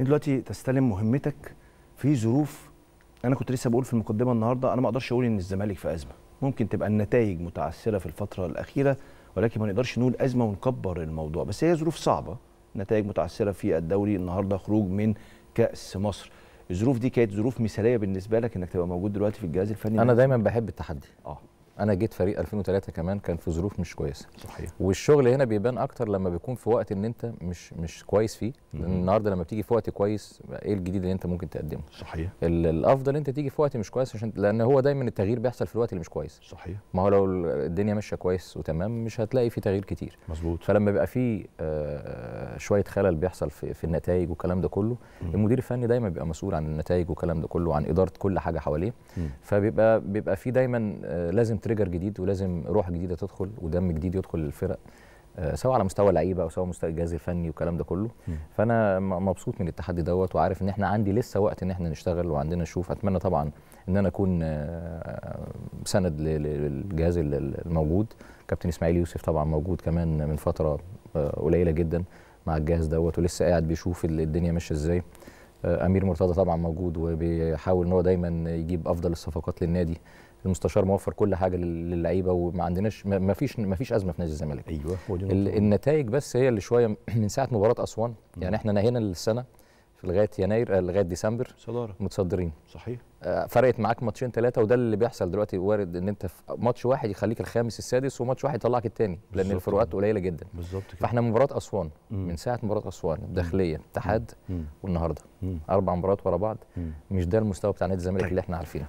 انت دلوقتي تستلم مهمتك في ظروف انا كنت لسه بقول في المقدمه النهارده انا ما اقدرش اقول ان الزمالك في ازمه ممكن تبقى النتائج متعثره في الفتره الاخيره ولكن ما نقدرش نقول ازمه ونكبر الموضوع بس هي ظروف صعبه نتائج متعثره في الدوري النهارده خروج من كاس مصر الظروف دي كانت ظروف مثاليه بالنسبه لك انك تبقى موجود دلوقتي في الجهاز الفني انا دايما بحب التحدي اه انا جيت فريق 2003 كمان كان في ظروف مش كويسه صحيح والشغل هنا بيبان اكتر لما بيكون في وقت ان انت مش مش كويس فيه لان النهارده لما بتيجي في وقت كويس ايه الجديد اللي انت ممكن تقدمه صحيح الافضل انت تيجي في وقت مش كويس عشان لان هو دايما التغيير بيحصل في الوقت اللي مش كويس صحيح ما هو لو الدنيا ماشيه كويس وتمام مش هتلاقي في تغيير كتير مظبوط فلما بيبقى في آه، شويه خلل بيحصل في, في النتائج والكلام ده كله مم. المدير الفني دايما بيبقى مسؤول عن النتائج والكلام ده كله وعن اداره كل حاجه حواليه فبيبقى بيبقى في دايما آه، لازم تريجر جديد ولازم روح جديده تدخل ودم جديد يدخل للفرق آه، سواء على مستوى اللعيبه او سواء مستوى الجهاز الفني والكلام ده كله م. فانا مبسوط من التحدي دوت وعارف ان احنا عندي لسه وقت ان احنا نشتغل وعندنا نشوف اتمنى طبعا ان انا اكون آه، سند للجهاز الموجود كابتن اسماعيل يوسف طبعا موجود كمان من فتره آه، قليله جدا مع الجهاز دوت ولسه قاعد بيشوف الدنيا ماشيه ازاي آه، امير مرتضى طبعا موجود وبيحاول ان هو دايما يجيب افضل الصفقات للنادي المستشار موفر كل حاجه للعيبه وما عندناش ما فيش ما فيش ازمه في نادي الزمالك ايوه النتائج بس هي اللي شويه من ساعه مباراه اسوان يعني احنا نهينا السنه في لغايه يناير آه، لغايه ديسمبر صداره متصدرين صحيح آه، فرقت معاك ماتشين ثلاثه وده اللي بيحصل دلوقتي وارد ان انت في ماتش واحد يخليك الخامس السادس وماتش واحد يطلعك الثاني لان الفروقات قليله جدا بالظبط كده فاحنا مباراه اسوان مم. من ساعه مباراه اسوان الداخليه اتحاد والنهارده مم. اربع مباريات ورا بعض مم. مش ده المستوى بتاع نادي الزمالك طيب. اللي احنا عارفينه